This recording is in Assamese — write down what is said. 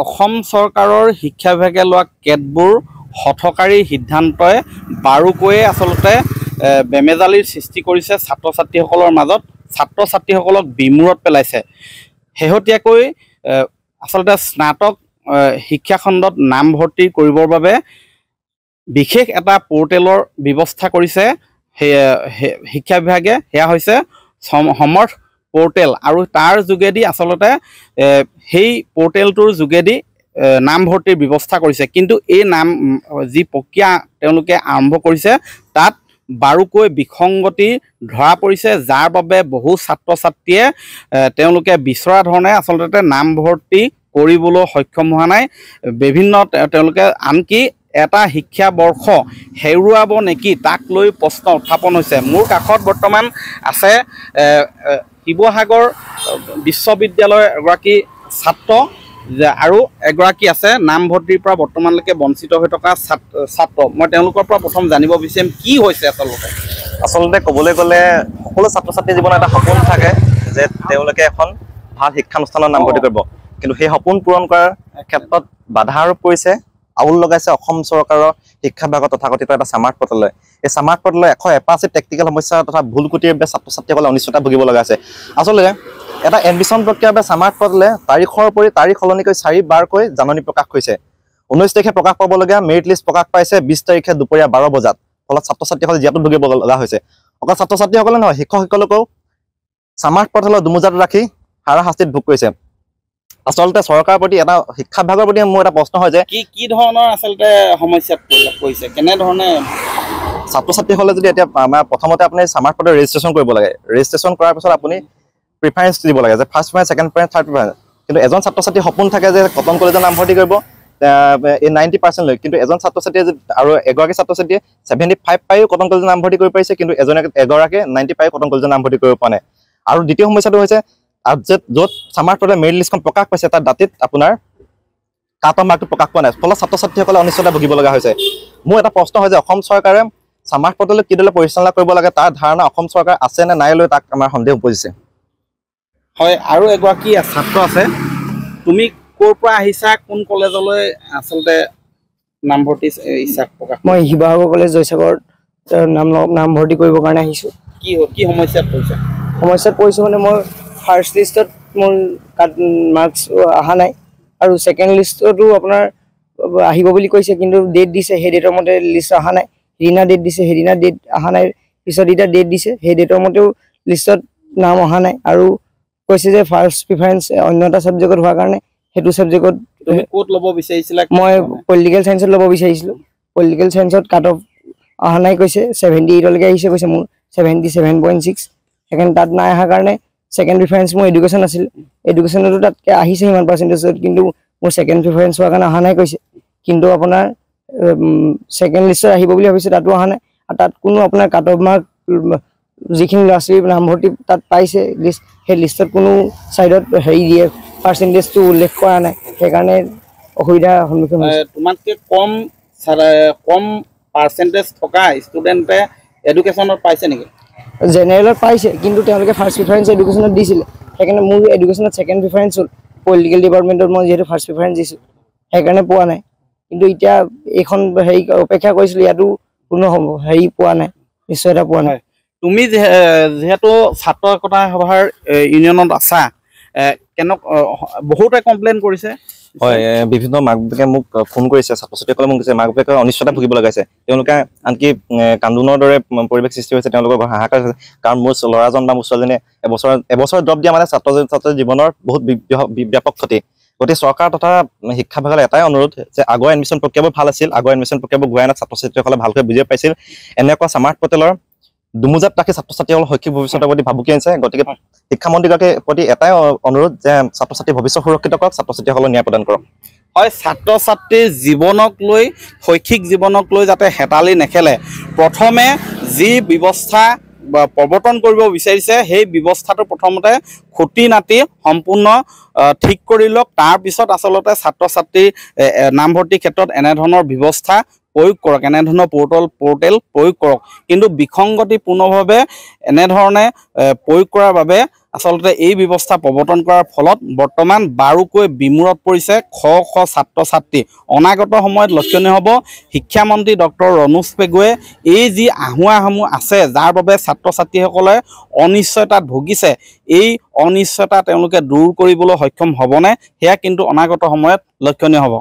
অসম চৰকাৰৰ শিক্ষা বিভাগে লোৱা কেতবোৰ হঠকাৰী সিদ্ধান্তই বাৰুকৈয়ে আচলতে বেমেজালিৰ সৃষ্টি কৰিছে ছাত্ৰ ছাত্ৰীসকলৰ মাজত ছাত্ৰ ছাত্ৰীসকলক বিমূৰত পেলাইছে শেহতীয়াকৈ আচলতে স্নাতক শিক্ষাখণ্ডত নামভৰ্তি কৰিবৰ বাবে বিশেষ এটা পৰ্টেলৰ ব্যৱস্থা কৰিছে সেয়া শিক্ষা বিভাগে সেয়া হৈছে সমৰ্থ পৰ্টেল আৰু তাৰ যোগেদি আচলতে সেই পৰ্টেলটোৰ যোগেদি নামভৰ্তিৰ ব্যৱস্থা কৰিছে কিন্তু এই নাম যি প্ৰক্ৰিয়া তেওঁলোকে আৰম্ভ কৰিছে তাত বাৰুকৈ বিসংগতি ধৰা পৰিছে যাৰ বাবে বহু ছাত্ৰ ছাত্ৰীয়ে তেওঁলোকে বিচৰা ধৰণে আচলতে নামভৰ্তি কৰিবলৈ সক্ষম হোৱা নাই বিভিন্ন তেওঁলোকে আনকি এটা শিক্ষাবৰ্ষ হেৰুৱাব নেকি তাক লৈ প্ৰশ্ন উত্থাপন হৈছে মোৰ কাষত বৰ্তমান আছে শিৱসাগৰ বিশ্ববিদ্যালয়ৰ এগৰাকী ছাত্ৰ আৰু এগৰাকী আছে নামভৰ্তিৰ পৰা বৰ্তমানলৈকে বঞ্চিত হৈ থকা ছাত্ৰ মই তেওঁলোকৰ পৰা প্ৰথম জানিব বিচাৰিম কি হৈছে আচলতে আচলতে ক'বলৈ গ'লে সকলো ছাত্ৰ ছাত্ৰী জীৱনত এটা সপোন থাকে যে তেওঁলোকে এখন ভাল শিক্ষানুষ্ঠানত নামভৰ্তি কৰিব কিন্তু সেই সপোন পূৰণ কৰাৰ ক্ষেত্ৰত বাধা আৰোপ কৰিছে আউল লগাইছে অসম চৰকাৰৰ শিক্ষা বিভাগৰ তথাকথিত এটা স্মাৰ্ট পৰ্টেললৈ এই স্মাৰ্ট পৰ্টেলৰ এশ এপাচি টেকনিকেল সমস্যা তথা ভুল কুটিৰ বাবে ছাত্ৰ ছাত্ৰীসকলে অনিশ্চয়তা ভুগিব লগা আছে আচলতে এটা এডমিশ্যন প্ৰক্ৰিয়াৰ বাবে স্মাৰ্ট পৰ্টেলে তাৰিখৰ উপৰি তাৰিখ সলনিকৈ বাৰকৈ জাননী প্ৰকাশ কৰিছে ঊনৈছ তাৰিখে প্ৰকাশ পাবলগীয়া মেৰিট লিষ্ট প্ৰকাশ পাইছে বিছ তাৰিখে দুপৰীয়া বাৰ বজাত ফলত ছাত্ৰ ছাত্ৰীসকলে জীয়াতো ভুগিব লগা হৈছে অকল ছাত্ৰ ছাত্ৰীসকলে নহয় শিক্ষকসকলকো স্মাৰ্ট পৰ্টেলৰ দুমোজাত ৰাখি হাৰাশাস্তিত ভোগ কৰিছে আচলতে চৰকাৰৰ প্ৰতি এটা শিক্ষা বিভাগৰ প্ৰতি মোৰ এটা প্ৰশ্ন হয় যে কি কি ধৰণৰ আচলতে সমস্যাত পৰিছে কেনেধৰণে ছাত্ৰ ছাত্ৰীসকলে যদি এতিয়া আমাৰ প্ৰথমতে আপুনি চামাৰ ফৰ্ডত ৰেজিষ্ট্ৰেশ্যন কৰিব লাগে ৰেজিষ্ট্ৰেশ্যন কৰাৰ পিছত আপুনি প্ৰিফাৰেঞ্চ দিব লাগে যে first preference second preference third preference কিন্তু এজন ছাত্ৰ ছাত্ৰী সপোন থাকে যে কটন কলেজত নামভৰ্তি কৰিব এই নাইণ্টি লৈ কিন্তু এজন ছাত্ৰ ছাত্ৰীয়ে আৰু এগৰাকী ছাত্ৰ ছাত্ৰীয়ে ছেভেণ্টি ফাইভ পায়ো কটন কলেজত নামভৰ্তি কৰিব পাৰিছে কিন্তু এজনে এগৰাকীয়ে নাইণ্টি ফাইভ কটন কলেজত নামভৰ্তি কৰিব পৰা নাই আৰু দ্বিতীয় সমস্যাটো হৈছে আজেট য'ত চামাৰ ফলে মেৰিট লিষ্টখন প্ৰকাশ পাইছে তাৰ দাঁতিত আপোনাৰ কাটন মাৰ্কটো প্ৰকাশ পোৱা নাই ফলত ছাত্ৰ ছাত্ৰীসকলে অনিশ্চয়তা ভুগিবলগা হৈছে মোৰ এটা প্ৰশ্ন হয় যে অসম চৰকাৰে চামাৰ ফটোলৈ কিদৰে পৰিচালনা কৰিব লাগে তাৰ ধাৰণা অসম চৰকাৰ আছে নে নাই লৈ তাক আমাৰ সন্দেহ উপজিছে হয় আৰু এগৰাকী ছাত্ৰ আছে তুমি ক'ৰ পৰা আহিছা কোন কলেজলৈ আচলতে নামভৰ্তি ইচ্ছা প্ৰকাশ মই শিৱসাগৰ কলেজ জয়সাগৰ নাম নামভৰ্তি কৰিবৰ কাৰণে আহিছোঁ কি কি সমস্যাত পৰিছে সমস্যাত পৰিছোঁ মানে মই ফাৰ্ষ্ট লিষ্টত মোৰ কাট মাৰ্কছ অহা নাই আৰু ছেকেণ্ড লিষ্টতো আপোনাৰ আহিব বুলি কৈছে কিন্তু ডেট দিছে সেই ডেটৰ মতে লিষ্ট অহা নাই সিদিনা ডেট দিছে সেইদিনা ডেট অহা নাই পিছত এতিয়া ডেট দিছে সেই ডেটৰ মতেও লিষ্টত নাম অহা নাই আৰু কৈছে যে ফাৰ্ষ্ট প্ৰিফাৰেঞ্চ অন্য এটা ছাবজেক্টত হোৱাৰ কাৰণে সেইটো ছাবজেক্টত ক'ত ল'ব বিচাৰিছিলা মই পলিটিকেল ছায়েঞ্চত ল'ব বিচাৰিছিলোঁ পলিটিকেল ছায়েঞ্চত কাট অফ অহা নাই কৈছে ছেভেণ্টি এইটলৈকে আহিছে কৈছে মোৰ ছেভেণ্টি ছেভেন পইণ্ট ছিক্স সেইকাৰণে তাত নাই অহাৰ কাৰণে ছেকেণ্ড প্ৰিফাৰেঞ্চ মোৰ এডুকেশ্যন আছিল এডুকেশ্যনতো তাতকৈ আহিছে সিমান পাৰ্চেণ্টেজত কিন্তু মোৰ ছেকেণ্ড প্ৰিফাৰেঞ্চ হোৱাৰ কাৰণে অহা নাই কৈছে কিন্তু আপোনাৰ ছেকেণ্ড লিষ্টত আহিব বুলি ভাবিছে তাতো অহা নাই আৰু তাত কোনো আপোনাৰ কাট অফ মাৰ্ক যিখিনি ল'ৰা ছোৱালী নামভৰ্তি তাত পাইছে লিষ্ট সেই লিষ্টত কোনো ছাইডত হেৰি দিয়ে পাৰ্চেণ্টেজটো উল্লেখ কৰা নাই সেইকাৰণে অসুবিধাৰ সন্মুখীন হয় তোমাতকৈ কম কম পাৰ্চেণ্টেজ থকা ষ্টুডেণ্টে এডুকেশ্যনত পাইছে নেকি জেনেৰেলত পাইছে কিন্তু তেওঁলোকে ফাৰ্ষ্ট প্ৰিফাৰেঞ্চ এডুকেশ্যনত দিছিলে সেইকাৰণে মোৰ এডুকেশ্যনত ছেকেণ্ড প্ৰিফাৰেঞ্চ হ'ল পলিটিকেল ডিপাৰ্টমেণ্টত মই যিহেতু ফাৰ্ষ্ট প্ৰিফাৰেঞ্চ দিছোঁ সেইকাৰণে পোৱা নাই কিন্তু এতিয়া এইখন হেৰি অপেক্ষা কৰিছিলোঁ ইয়াতো কোনো হেৰি পোৱা নাই নিশ্চয়তা পোৱা নাই তুমি যিহেতু ছাত্ৰ একতা সভাৰ ইউনিয়নত আছা কেনে বহুতে কমপ্লেইন কৰিছে হয় বিভিন্ন মাক বাপেকে মোক ফোন কৰিছে ছাত্ৰ ছাত্ৰীসকলে মোক কৈছে মাক বাপেকে অনিশ্চয়তা ভুগিব লগাইছে তেওঁলোকে আনকি কান্দোনৰ দৰে পৰিৱেশ সৃষ্টি হৈছে তেওঁলোকৰ ঘৰ হাহাকাৰ হৈছে কাৰণ মোৰ ল'ৰাজন বা মোৰ ছোৱালীজনীয়ে এবছৰ এবছৰ ড্ৰপ দিয়া মানে ছাত্ৰ ছাত্ৰীৰ জীৱনৰ বহুত ব্যাপক ক্ষতি গতিকে চৰকাৰ তথা শিক্ষা বিভাগৰ এটাই অনুৰোধ যে আগৰ এডমিশ্যন প্ৰক্ৰিয়াবোৰ ভাল আছিল আগৰ এডমিশ্যন প্ৰক্ৰিয়াবোৰ ঘূৰাই অনাত ছাত্ৰ ছাত্ৰীসকলে ভালকৈ বুজিব পাইছিল এনেকুৱা চামাৰ্থ পেটেলৰ দুমোজাত ৰাখি ছাত্ৰ ছাত্ৰীসকলৰ শৈক্ষিক ভৱিষ্যতৰ প্ৰতি ভাবুকি আনিছে গতিকে শিক্ষামন্ত্ৰীগৰাকীৰ প্ৰতি এটাই অনুৰোধ যে ছাত্ৰ ছাত্ৰী ভৱিষ্যত সুৰক্ষিত কৰক ছাত্ৰ ছাত্ৰীসকলক ন্যায় প্ৰদান কৰক হয় ছাত্ৰ ছাত্ৰীৰ জীৱনক লৈ শৈক্ষিক জীৱনক লৈ যাতে হেতালি নেখেলে প্ৰথমে যি ব্যৱস্থা প্ৰৱৰ্তন কৰিব বিচাৰিছে সেই ব্যৱস্থাটো প্ৰথমতে খুটি নাতি সম্পূৰ্ণ ঠিক কৰি লওক তাৰপিছত আচলতে ছাত্ৰ ছাত্ৰীৰ নামভৰ্তিৰ ক্ষেত্ৰত এনেধৰণৰ ব্যৱস্থা প্ৰয়োগ কৰক এনেধৰণৰ পৰ্টল পৰ্টেল প্ৰয়োগ কৰক কিন্তু বিসংগতিপূৰ্ণভাৱে এনেধৰণে প্ৰয়োগ কৰাৰ বাবে আচলতে এই ব্যৱস্থা প্ৰৱৰ্তন কৰাৰ ফলত বৰ্তমান বাৰুকৈ বিমূৰত পৰিছে শ শ ছাত্ৰ ছাত্ৰী অনাগত সময়ত লক্ষণীয় হ'ব শিক্ষামন্ত্ৰী ডক্টৰ ৰণোজ পেগুৱে এই যি আহোৱাসমূহ আছে যাৰ বাবে ছাত্ৰ ছাত্ৰীসকলে অনিশ্চয়তাত ভুগিছে এই অনিশ্চয়তা তেওঁলোকে দূৰ কৰিবলৈ সক্ষম হ'বনে সেয়া কিন্তু অনাগত সময়ত লক্ষণীয় হ'ব